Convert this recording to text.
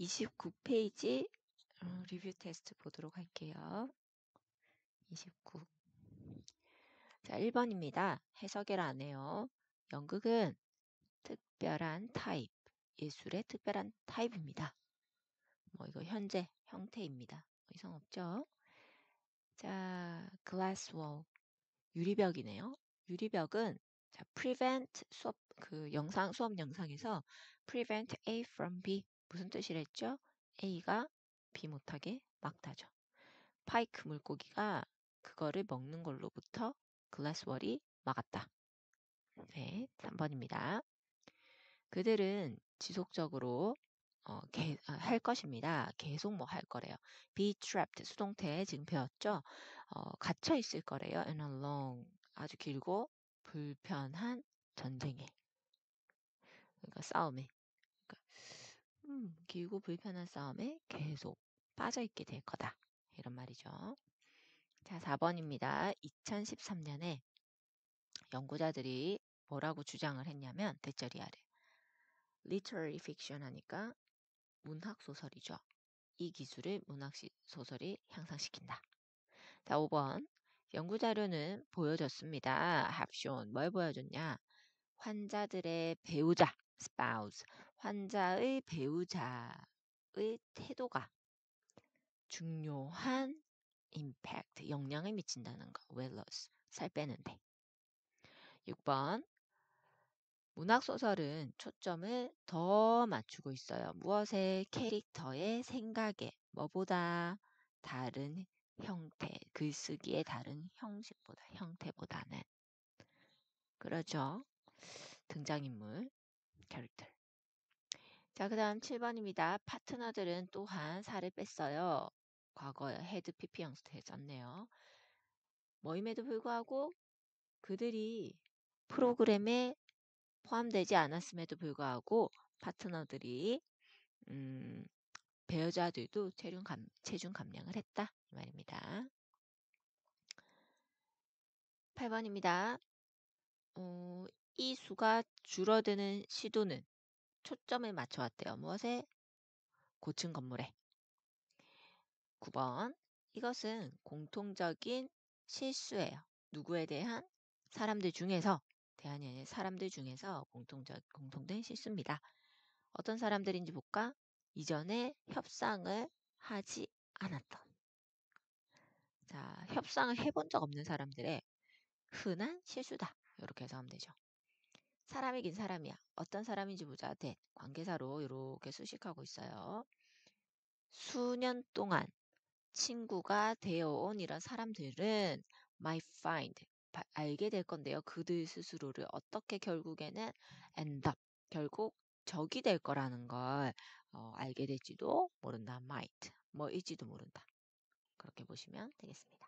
29페이지 어, 리뷰 테스트 보도록 할게요. 29. 자, 1번입니다. 해석을 안 해요. 연극은 특별한 타입, 예술의 특별한 타입입니다. 뭐 이거 현재 형태입니다. 뭐 이상 없죠? 자, glass wall. 유리벽이네요. 유리벽은 자, prevent 수업 그 영상 수업 영상에서 prevent A from B 무슨 뜻이랬죠? A가 B 못하게 막다죠. 파이크 물고기가 그거를 먹는 걸로부터 글라스월이 막았다. 네, 3번입니다. 그들은 지속적으로 어, 게, 아, 어, 할 것입니다. 계속 뭐 할 거래요. be trapped 수동태 지금 배웠죠? 어, 갇혀 있을 거래요. in a long 아주 길고 불편한 전쟁에 그러니까 싸움에 음, 길고 불편한 싸움에 계속 빠져있게 될 거다. 이런 말이죠. 자, 4번입니다. 2013년에 연구자들이 뭐라고 주장을 했냐면 대절이 아래 literary fiction 하니까 문학 소설이죠. 이 기술을 문학 소설이 향상시킨다. 자, 5번. 연구 자료는 보여줬습니다. 합쇼 뭘 보여줬냐? 환자들의 배우자, spouse, 환자의 배우자의 태도가 중요한 임팩트, 영향을 미친다는 거. weight loss, 살 빼는데. 6번. 문학소설은 초점을 더 맞추고 있어요. 무엇의 캐릭터의 생각에, 뭐보다 다른 형태, 글쓰기의 그 다른 형식보다, 형태보다는. 그러죠. 등장인물, 캐릭터. 자, 그 다음 7번입니다. 파트너들은 또한 살을 뺐어요. 과거 헤드 PP 형태에 썼네요. 모임에도 불구하고 그들이 프로그램에 포함되지 않았음에도 불구하고 파트너들이 음, 배우자들도 체중, 감, 체중 감량을 했다 이 말입니다. 8번입니다. 어, 이 수가 줄어드는 시도는 초점을 맞춰왔대요. 무엇에? 고층 건물에. 9번. 이것은 공통적인 실수예요. 누구에 대한? 사람들 중에서, 대한이 아니 사람들 중에서 공통적, 공통된 실수입니다. 어떤 사람들인지 볼까? 이전에 협상을 하지 않았던. 자, 협상을 해본 적 없는 사람들의 흔한 실수다. 이렇게 해서 하면 되죠. 사람이긴 사람이야. 어떤 사람인지 보자. 대 관계사로 이렇게 수식하고 있어요. 수년 동안 친구가 되어온 이런 사람들은 my find 알게 될 건데요. 그들 스스로를 어떻게 결국에는 end up 결국 적이 될 거라는 걸 어, 알게 될지도 모른다. might 뭐일지도 모른다. 그렇게 보시면 되겠습니다.